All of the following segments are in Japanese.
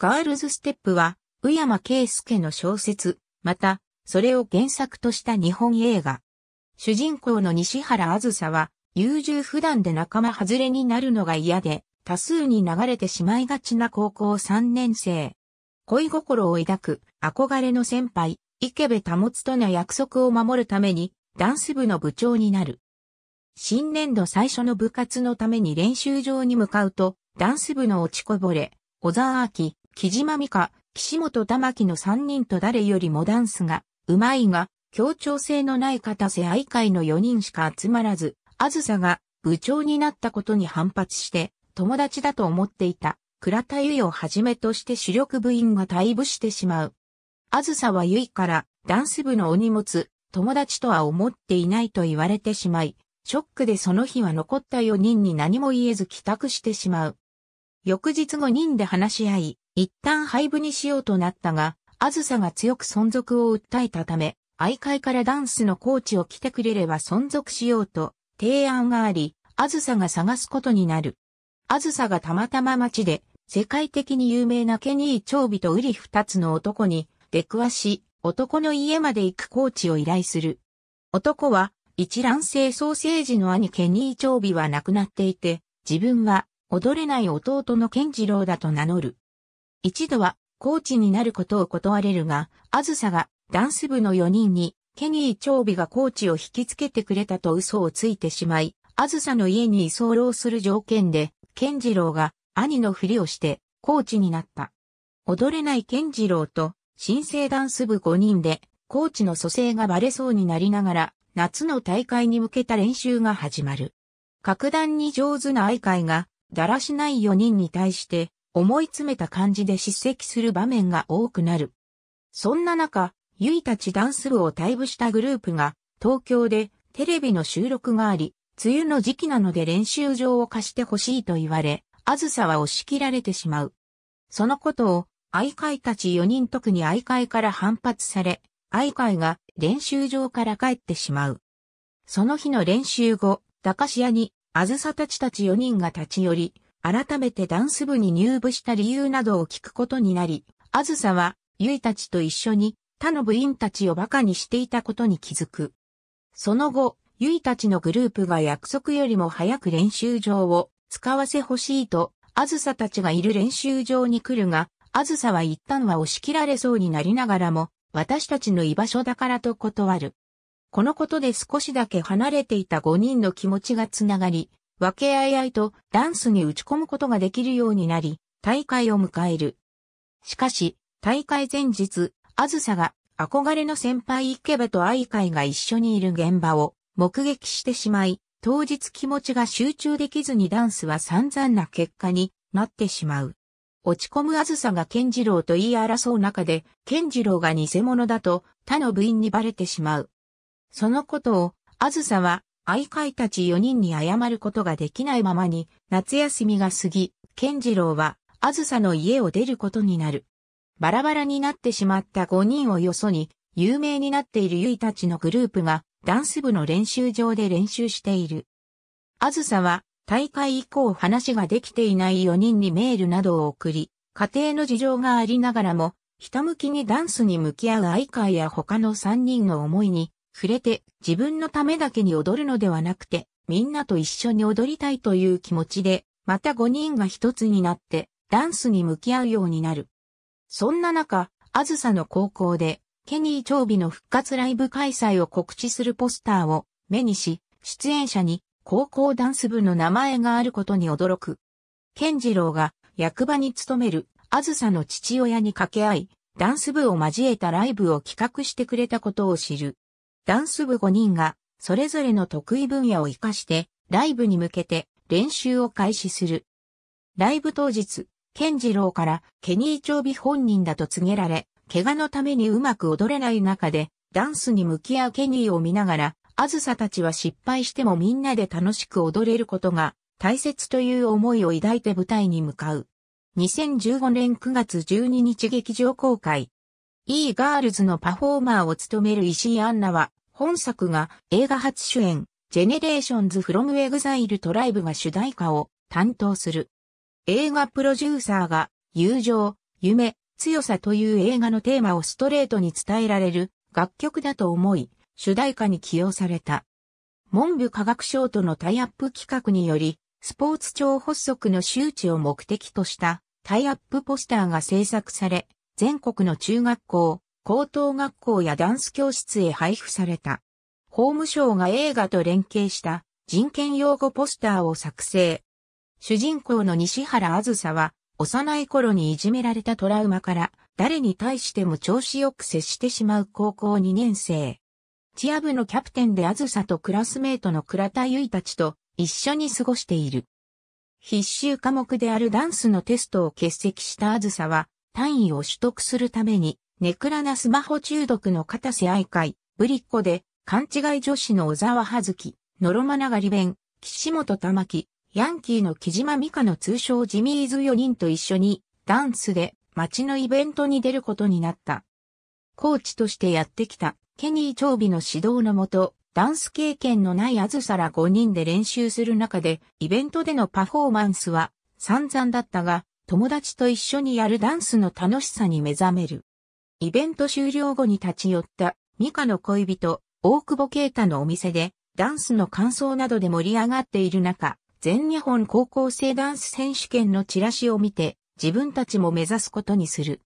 ガールズステップは、宇山圭介の小説、また、それを原作とした日本映画。主人公の西原あずさは、優柔不断で仲間外れになるのが嫌で、多数に流れてしまいがちな高校3年生。恋心を抱く、憧れの先輩、池部保との約束を守るために、ダンス部の部長になる。新年度最初の部活のために練習場に向かうと、ダンス部の落ちこぼれ、小沢明、木島美香、岸本玉木の3人と誰よりもダンスがうまいが、協調性のない片瀬愛会の4人しか集まらず、あずさが部長になったことに反発して、友達だと思っていた、倉田ゆいをはじめとして主力部員が退部してしまう。あずさはゆいから、ダンス部のお荷物、友達とは思っていないと言われてしまい、ショックでその日は残った4人に何も言えず帰宅してしまう。翌日5人で話し合い、一旦廃部にしようとなったが、あずさが強く存続を訴えたため、愛会からダンスのコーチを来てくれれば存続しようと提案があり、あずさが探すことになる。あずさがたまたま街で世界的に有名なケニー・チョービとウリ二つの男に出くわし、男の家まで行くコーチを依頼する。男は一卵性ソーセージの兄ケニー・チョービは亡くなっていて、自分は踊れない弟の健次郎だと名乗る。一度は、コーチになることを断れるが、あずさが、ダンス部の4人に、ケニー長ビがコーチを引きつけてくれたと嘘をついてしまい、あずさの家に居候する条件で、健次郎が兄のふりをして、コーチになった。踊れない健次郎と、新生ダンス部5人で、コーチの蘇生がバレそうになりながら、夏の大会に向けた練習が始まる。格段に上手な愛会が、だらしない4人に対して、思い詰めた感じで叱責する場面が多くなる。そんな中、ゆいたちダンス部を退部したグループが、東京でテレビの収録があり、梅雨の時期なので練習場を貸してほしいと言われ、あずさは押し切られてしまう。そのことを、愛会たち4人特に愛会から反発され、愛会が練習場から帰ってしまう。その日の練習後、駄菓子屋にあずさたちたち4人が立ち寄り、改めてダンス部に入部した理由などを聞くことになり、あずさは、ゆいたちと一緒に、他の部員たちを馬鹿にしていたことに気づく。その後、ゆいたちのグループが約束よりも早く練習場を使わせほしいと、あずさたちがいる練習場に来るが、あずさは一旦は押し切られそうになりながらも、私たちの居場所だからと断る。このことで少しだけ離れていた5人の気持ちがつながり、分け合い合いとダンスに打ち込むことができるようになり、大会を迎える。しかし、大会前日、あずさが憧れの先輩イケベと愛会が一緒にいる現場を目撃してしまい、当日気持ちが集中できずにダンスは散々な結果になってしまう。落ち込むあずさが健次郎と言い争う中で、健次郎が偽物だと他の部員にバレてしまう。そのことを、あずさは、愛会たち4人に謝ることができないままに、夏休みが過ぎ、健次郎は、あずさの家を出ることになる。バラバラになってしまった5人をよそに、有名になっているゆいたちのグループが、ダンス部の練習場で練習している。あずさは、大会以降話ができていない4人にメールなどを送り、家庭の事情がありながらも、ひたむきにダンスに向き合う愛会や他の3人の思いに、触れて自分のためだけに踊るのではなくて、みんなと一緒に踊りたいという気持ちで、また5人が一つになってダンスに向き合うようになる。そんな中、あずさの高校で、ケニー長尾の復活ライブ開催を告知するポスターを目にし、出演者に高校ダンス部の名前があることに驚く。ケンジローが役場に勤めるあずさの父親に掛け合い、ダンス部を交えたライブを企画してくれたことを知る。ダンス部5人が、それぞれの得意分野を活かして、ライブに向けて練習を開始する。ライブ当日、ケンジローからケニー・チョービ本人だと告げられ、怪我のためにうまく踊れない中で、ダンスに向き合うケニーを見ながら、あずさたちは失敗してもみんなで楽しく踊れることが大切という思いを抱いて舞台に向かう。2015年9月12日劇場公開。E ガールズのパフォーマーを務める石井アンナは、本作が映画初主演、ジェネレーションズ・フロム・エグザイル・トライブが主題歌を担当する。映画プロデューサーが友情、夢、強さという映画のテーマをストレートに伝えられる楽曲だと思い、主題歌に起用された。文部科学省とのタイアップ企画により、スポーツ庁発足の周知を目的としたタイアップポスターが制作され、全国の中学校、高等学校やダンス教室へ配布された。法務省が映画と連携した人権擁護ポスターを作成。主人公の西原あずさは、幼い頃にいじめられたトラウマから、誰に対しても調子よく接してしまう高校2年生。チア部のキャプテンであずさとクラスメートの倉田いたちと一緒に過ごしている。必修科目であるダンスのテストを欠席したあずさは、単位を取得するためにネクラなスマホ中毒の片瀬愛会、ぶりっ子で、勘違い女子の小沢葉月、のろまながり弁、岸本玉木、ヤンキーの木島美香の通称ジミーズ4人と一緒に、ダンスで街のイベントに出ることになった。コーチとしてやってきた、ケニー長尾の指導のもと、ダンス経験のないあずさら5人で練習する中で、イベントでのパフォーマンスは散々だったが、友達と一緒にやるダンスの楽しさに目覚める。イベント終了後に立ち寄ったミカの恋人、大久保啓太のお店で、ダンスの感想などで盛り上がっている中、全日本高校生ダンス選手権のチラシを見て、自分たちも目指すことにする。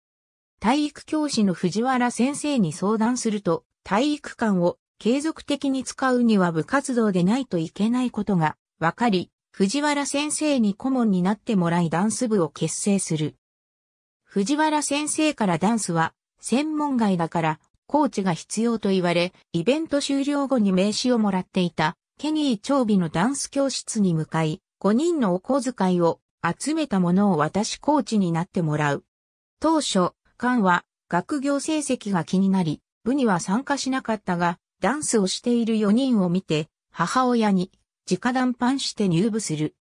体育教師の藤原先生に相談すると、体育館を継続的に使うには部活動でないといけないことが分かり、藤原先生に顧問になってもらいダンス部を結成する。藤原先生からダンスは専門外だから、コーチが必要と言われ、イベント終了後に名刺をもらっていた、ケニー長尾のダンス教室に向かい、5人のお小遣いを集めたものを渡しコーチになってもらう。当初、カンは学業成績が気になり、部には参加しなかったが、ダンスをしている4人を見て、母親に直談判して入部する。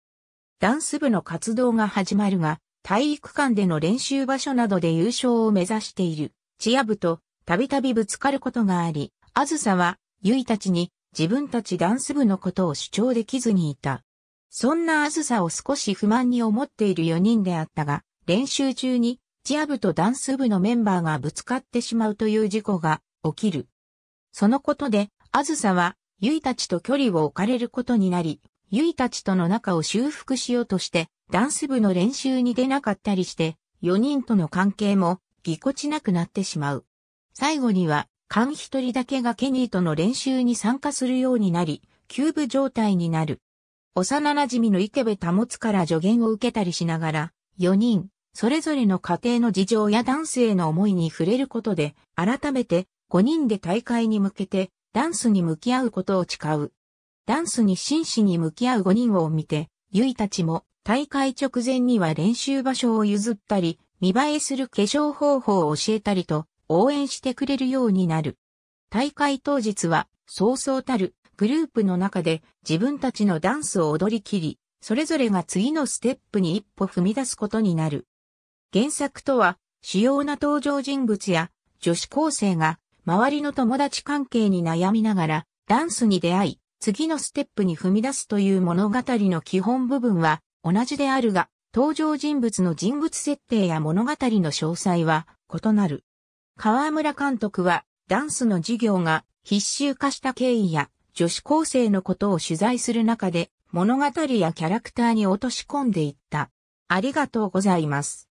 ダンス部の活動が始まるが、体育館での練習場所などで優勝を目指している。チア部とたびたびぶつかることがあり、あずさは、ゆいたちに自分たちダンス部のことを主張できずにいた。そんなあずさを少し不満に思っている4人であったが、練習中にチア部とダンス部のメンバーがぶつかってしまうという事故が起きる。そのことで、あずさは、ゆいたちと距離を置かれることになり、ゆいたちとの仲を修復しようとして、ダンス部の練習に出なかったりして、4人との関係もぎこちなくなってしまう。最後には、カン一人だけがケニーとの練習に参加するようになり、キューブ状態になる。幼馴染の池部保つから助言を受けたりしながら、4人、それぞれの家庭の事情やダンスへの思いに触れることで、改めて5人で大会に向けてダンスに向き合うことを誓う。ダンスに真摯に向き合う5人を見て、ゆいたちも大会直前には練習場所を譲ったり、見栄えする化粧方法を教えたりと応援してくれるようになる。大会当日は、そうそうたるグループの中で自分たちのダンスを踊り切り、それぞれが次のステップに一歩踏み出すことになる。原作とは、主要な登場人物や女子高生が周りの友達関係に悩みながらダンスに出会い、次のステップに踏み出すという物語の基本部分は同じであるが、登場人物の人物設定や物語の詳細は異なる。河村監督はダンスの授業が必修化した経緯や女子高生のことを取材する中で物語やキャラクターに落とし込んでいった。ありがとうございます。